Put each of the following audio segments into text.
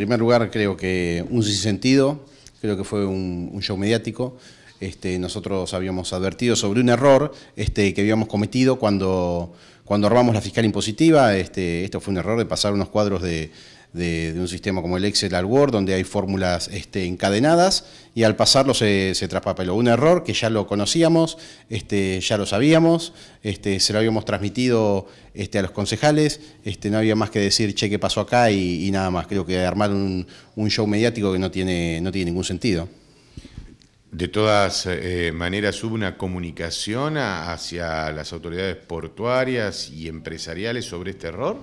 primer lugar, creo que un sinsentido, creo que fue un, show mediático. Este, nosotros habíamos advertido sobre un error este, que habíamos cometido cuando, cuando armamos la fiscal impositiva. Este, esto fue un error de pasar unos cuadros de, de, un sistema como el Excel al Word, donde hay fórmulas este, encadenadas y al pasarlo se, traspapeló. Un error que ya lo conocíamos, este, ya lo sabíamos, este, se lo habíamos transmitido este, a los concejales, este, no había más que decir, che, ¿qué pasó acá? Y, nada más, creo que armar un, show mediático que no tiene, ningún sentido. De todas eh, maneras, hubo una comunicación hacia las autoridades portuarias y empresariales sobre este error.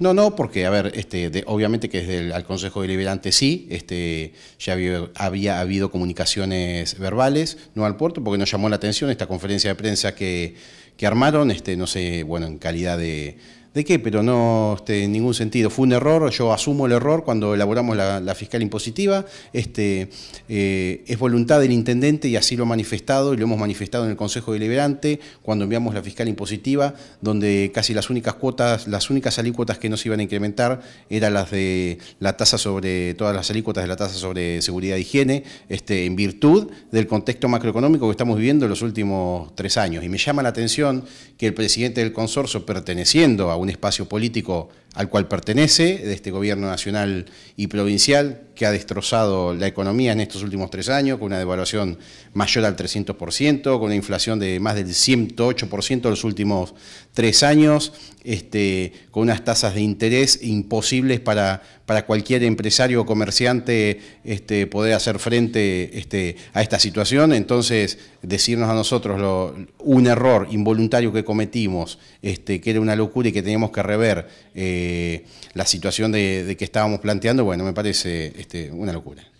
No, no, porque, a ver, este, de, obviamente que desde el al Consejo Deliberante sí, este, ya había, habido comunicaciones verbales, no al puerto, porque nos llamó la atención esta conferencia de prensa que, que armaron, este, no sé, bueno, en calidad de ¿De qué? Pero no este, en ningún sentido. Fue un error, yo asumo el error cuando elaboramos la, fiscal impositiva. Este, eh, es voluntad del intendente y así lo ha manifestado y lo hemos manifestado en el Consejo Deliberante cuando enviamos la fiscal impositiva, donde casi las únicas cuotas, las únicas alícuotas que nos iban a incrementar eran las de la tasa sobre, todas las alícuotas de la tasa sobre seguridad e higiene, este, en virtud del contexto macroeconómico que estamos viviendo en los últimos tres años. Y me llama la atención que el presidente del consorcio, perteneciendo a un espacio político al cual pertenece, de este gobierno nacional y provincial, que ha destrozado la economía en estos últimos tres años, con una devaluación mayor al 300%, con una inflación de más del 108% en los últimos tres años, este, con unas tasas de interés imposibles para, para cualquier empresario o comerciante este, poder hacer frente este, a esta situación. Entonces, decirnos a nosotros un error involuntario que cometimos, este, que era una locura y que teníamos que rever. Eh, eh, la situación de, que estábamos planteando, bueno, me parece este, una locura.